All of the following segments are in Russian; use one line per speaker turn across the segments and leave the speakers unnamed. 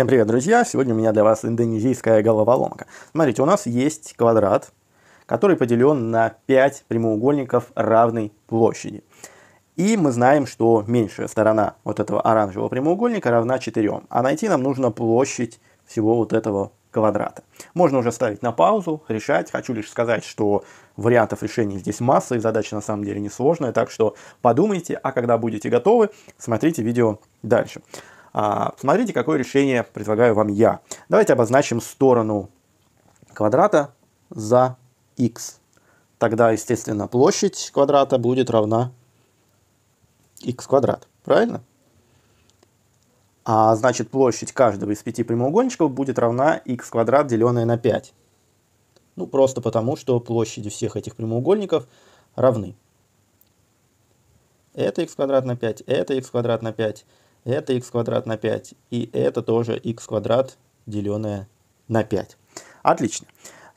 Всем привет, друзья! Сегодня у меня для вас индонезийская головоломка. Смотрите, у нас есть квадрат, который поделен на 5 прямоугольников равной площади. И мы знаем, что меньшая сторона вот этого оранжевого прямоугольника равна 4. А найти нам нужно площадь всего вот этого квадрата. Можно уже ставить на паузу, решать. Хочу лишь сказать, что вариантов решений здесь масса, и задача на самом деле несложная, так что подумайте, а когда будете готовы, смотрите видео дальше. А, смотрите, какое решение предлагаю вам я. Давайте обозначим сторону квадрата за x. Тогда, естественно, площадь квадрата будет равна x квадрат. Правильно? А значит, площадь каждого из пяти прямоугольничков будет равна x квадрат, деленное на 5. Ну, просто потому, что площади всех этих прямоугольников равны. Это x квадрат на 5, это x квадрат на 5, это x квадрат на 5, и это тоже x квадрат, деленное на 5. Отлично.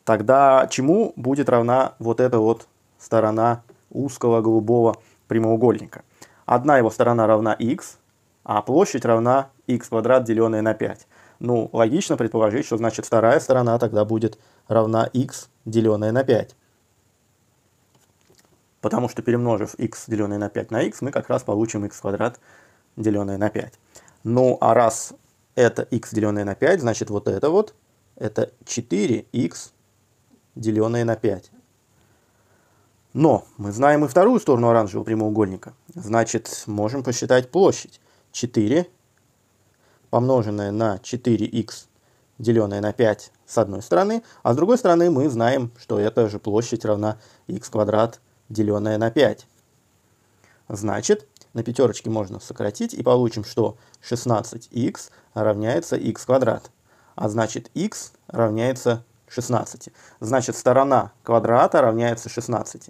Тогда чему будет равна вот эта вот сторона узкого голубого прямоугольника? Одна его сторона равна x, а площадь равна x квадрат, деленное на 5. Ну, логично предположить, что значит вторая сторона тогда будет равна x, деленное на 5. Потому что перемножив x, деленное на 5 на x, мы как раз получим x квадрат, деленное на 5. Ну, а раз это x, деленное на 5, значит, вот это вот, это 4x, деленное на 5. Но мы знаем и вторую сторону оранжевого прямоугольника. Значит, можем посчитать площадь. 4 помноженное на 4 x деленное на 5 с одной стороны, а с другой стороны мы знаем, что эта же площадь равна x квадрат, деленное на 5. Значит, на пятерочке можно сократить и получим, что 16х равняется х квадрат. А значит, х равняется 16. Значит, сторона квадрата равняется 16.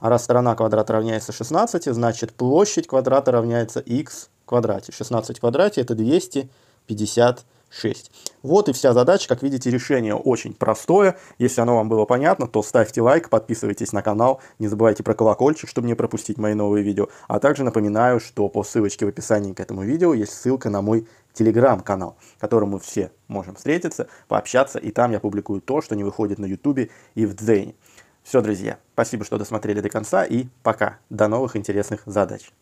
А раз сторона квадрата равняется 16, значит, площадь квадрата равняется х квадрате. 16 в квадрате – это 250 6. Вот и вся задача. Как видите, решение очень простое. Если оно вам было понятно, то ставьте лайк, подписывайтесь на канал, не забывайте про колокольчик, чтобы не пропустить мои новые видео. А также напоминаю, что по ссылочке в описании к этому видео есть ссылка на мой телеграм-канал, в котором мы все можем встретиться, пообщаться, и там я публикую то, что не выходит на ютубе и в Дзене. Все, друзья, спасибо, что досмотрели до конца, и пока. До новых интересных задач.